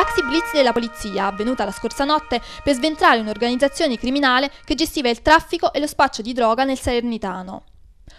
Maxi Blitz della polizia, avvenuta la scorsa notte per sventrare un'organizzazione criminale che gestiva il traffico e lo spaccio di droga nel Salernitano.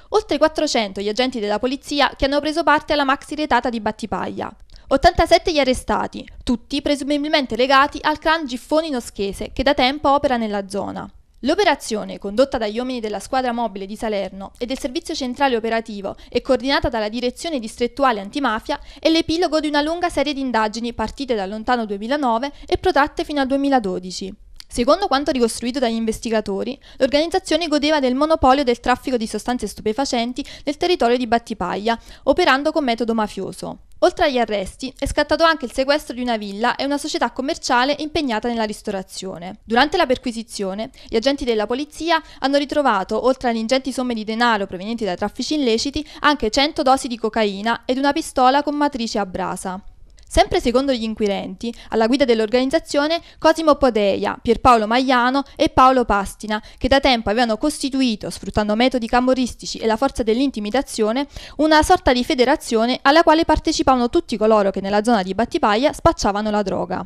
Oltre 400 gli agenti della polizia che hanno preso parte alla maxi retata di Battipaglia. 87 gli arrestati, tutti presumibilmente legati al clan Giffoni Noschese che da tempo opera nella zona. L'operazione, condotta dagli uomini della squadra mobile di Salerno e del servizio centrale operativo e coordinata dalla direzione distrettuale antimafia, è l'epilogo di una lunga serie di indagini partite dal lontano 2009 e protratte fino al 2012. Secondo quanto ricostruito dagli investigatori, l'organizzazione godeva del monopolio del traffico di sostanze stupefacenti nel territorio di Battipaglia, operando con metodo mafioso. Oltre agli arresti, è scattato anche il sequestro di una villa e una società commerciale impegnata nella ristorazione. Durante la perquisizione, gli agenti della polizia hanno ritrovato, oltre alle ingenti somme di denaro provenienti dai traffici illeciti, anche 100 dosi di cocaina ed una pistola con matrice a brasa. Sempre secondo gli inquirenti, alla guida dell'organizzazione Cosimo Podeia, Pierpaolo Magliano e Paolo Pastina, che da tempo avevano costituito, sfruttando metodi camorristici e la forza dell'intimidazione, una sorta di federazione alla quale partecipavano tutti coloro che nella zona di Battipaglia spacciavano la droga.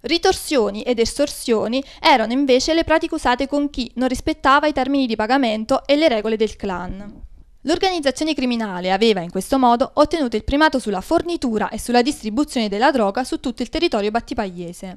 Ritorsioni ed estorsioni erano invece le pratiche usate con chi non rispettava i termini di pagamento e le regole del clan. L'organizzazione criminale aveva in questo modo ottenuto il primato sulla fornitura e sulla distribuzione della droga su tutto il territorio battipagliese.